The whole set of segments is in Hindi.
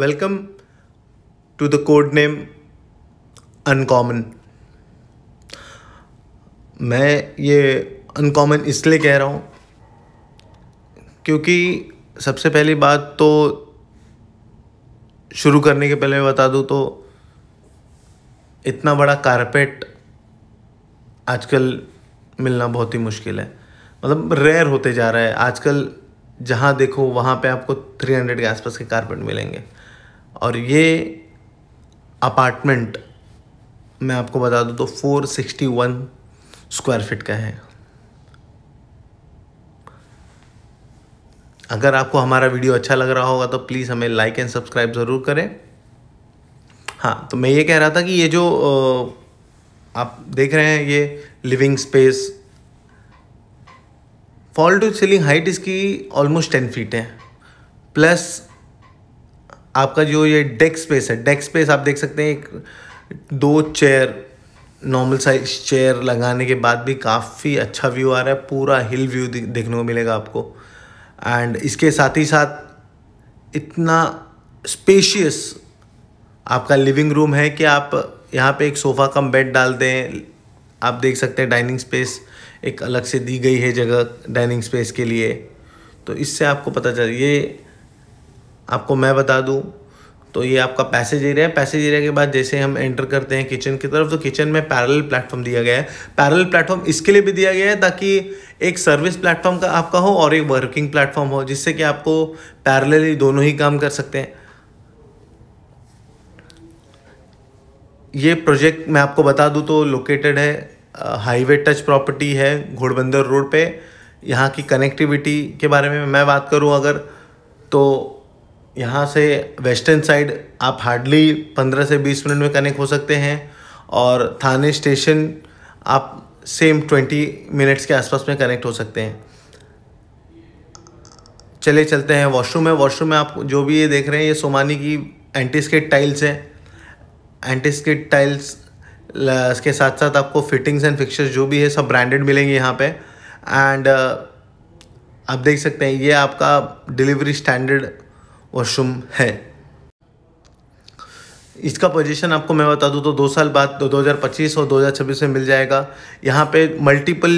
Welcome to the code name uncommon मैं ये अनकॉमन इसलिए कह रहा हूँ क्योंकि सबसे पहली बात तो शुरू करने के पहले बता दूँ तो इतना बड़ा कारपेट आजकल मिलना बहुत ही मुश्किल है मतलब रेयर होते जा रहा है आजकल जहाँ देखो वहाँ पे आपको 300 के आसपास के कारपेट मिलेंगे और ये अपार्टमेंट मैं आपको बता दूँ तो 461 स्क्वायर फीट का है अगर आपको हमारा वीडियो अच्छा लग रहा होगा तो प्लीज़ हमें लाइक एंड सब्सक्राइब ज़रूर करें हाँ तो मैं ये कह रहा था कि ये जो आप देख रहे हैं ये living space floor to ceiling height इसकी ऑलमोस्ट टेन फीट है प्लस आपका जो ये डेस्क स्पेस है डेस्क स्पेस आप देख सकते हैं एक दो चेयर नॉर्मल साइज चेयर लगाने के बाद भी काफ़ी अच्छा व्यू आ रहा है पूरा हिल व्यू देखने को मिलेगा आपको एंड इसके साथ ही साथ इतना स्पेशियस आपका लिविंग रूम है कि आप यहाँ पे एक सोफ़ा कम बेड डाल दें आप देख सकते हैं डाइनिंग स्पेस एक अलग से दी गई है जगह डाइनिंग स्पेस के लिए तो इससे आपको पता चल ये आपको मैं बता दूं तो ये आपका पैसेज एरिया है पैसेज एरिया के बाद जैसे हम एंटर करते हैं किचन की तरफ तो किचन में पैरल प्लेटफॉर्म दिया गया है पैरल प्लेटफॉर्म इसके लिए भी दिया गया है ताकि एक सर्विस प्लेटफॉर्म का आपका हो और एक वर्किंग प्लेटफॉर्म हो जिससे कि आपको पैरेलली दोनों ही काम कर सकते हैं ये प्रोजेक्ट मैं आपको बता दूँ तो लोकेटेड है हाईवे टच प्रॉपर्टी है घोड़बंदर रोड पे यहाँ की कनेक्टिविटी के बारे में मैं बात करूँ अगर तो यहाँ से वेस्टर्न साइड आप हार्डली पंद्रह से बीस मिनट में कनेक्ट हो सकते हैं और थाने स्टेशन आप सेम ट्वेंटी मिनट्स के आसपास में कनेक्ट हो सकते हैं चले चलते हैं वॉशरूम है वॉशरूम में आप जो भी ये देख रहे हैं ये सोमानी की एंटीस्केट टाइल्स है एंटीस्केट टाइल्स इसके साथ साथ आपको फिटिंग्स एंड फिक्सर्स जो भी है सब ब्रांडेड मिलेंगे यहाँ पे एंड uh, आप देख सकते हैं ये आपका डिलीवरी स्टैंडर्ड वॉशरूम है इसका पोजीशन आपको मैं बता दूँ तो दो साल बाद दो हज़ार पच्चीस और दो हजार छब्बीस में मिल जाएगा यहाँ पे मल्टीपल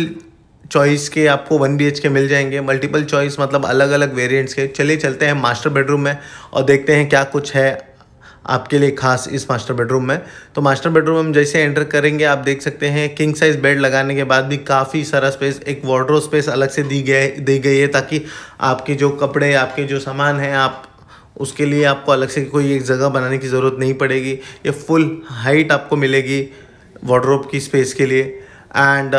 चॉइस के आपको वन बी के मिल जाएंगे मल्टीपल चॉइस मतलब अलग अलग वेरिएंट्स के चलिए चलते हैं मास्टर बेडरूम में और देखते हैं क्या कुछ है आपके लिए खास इस मास्टर बेडरूम में तो मास्टर बेडरूम हम जैसे एंटर करेंगे आप देख सकते हैं किंग साइज़ बेड लगाने के बाद भी काफ़ी सारा स्पेस एक वार्ड्रोब स्पेस अलग से दी गई दी गई है ताकि आपके जो कपड़े आपके जो सामान हैं आप उसके लिए आपको अलग से कोई एक जगह बनाने की ज़रूरत नहीं पड़ेगी ये फुल हाइट आपको मिलेगी वार्ड्रोब की स्पेस के लिए एंड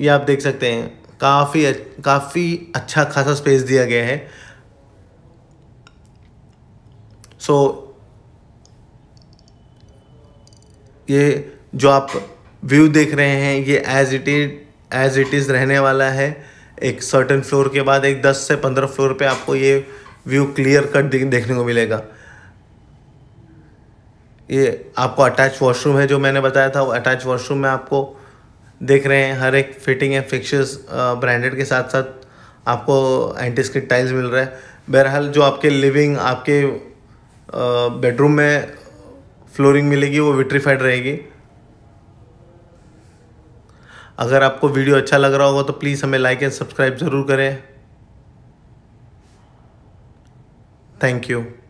ये आप देख सकते हैं काफ़ी काफ़ी अच्छा खासा स्पेस दिया गया है सो so, ये जो आप व्यू देख रहे हैं ये as it is as it is रहने वाला है एक सर्टन फ्लोर के बाद एक 10 से 15 फ्लोर पे आपको ये व्यू क्लियर कट देखने को मिलेगा ये आपको अटैच वॉशरूम है जो मैंने बताया था वो अटैच वॉशरूम में आपको देख रहे हैं हर एक फिटिंग है फिक्चर्स ब्रांडेड के साथ साथ आपको एंटीस्किट टाइल्स मिल रहा है बहरहाल जो आपके लिविंग आपके बेडरूम में फ्लोरिंग मिलेगी वो विट्रीफाइड रहेगी अगर आपको वीडियो अच्छा लग रहा होगा तो प्लीज़ हमें लाइक एंड सब्सक्राइब ज़रूर करें थैंक यू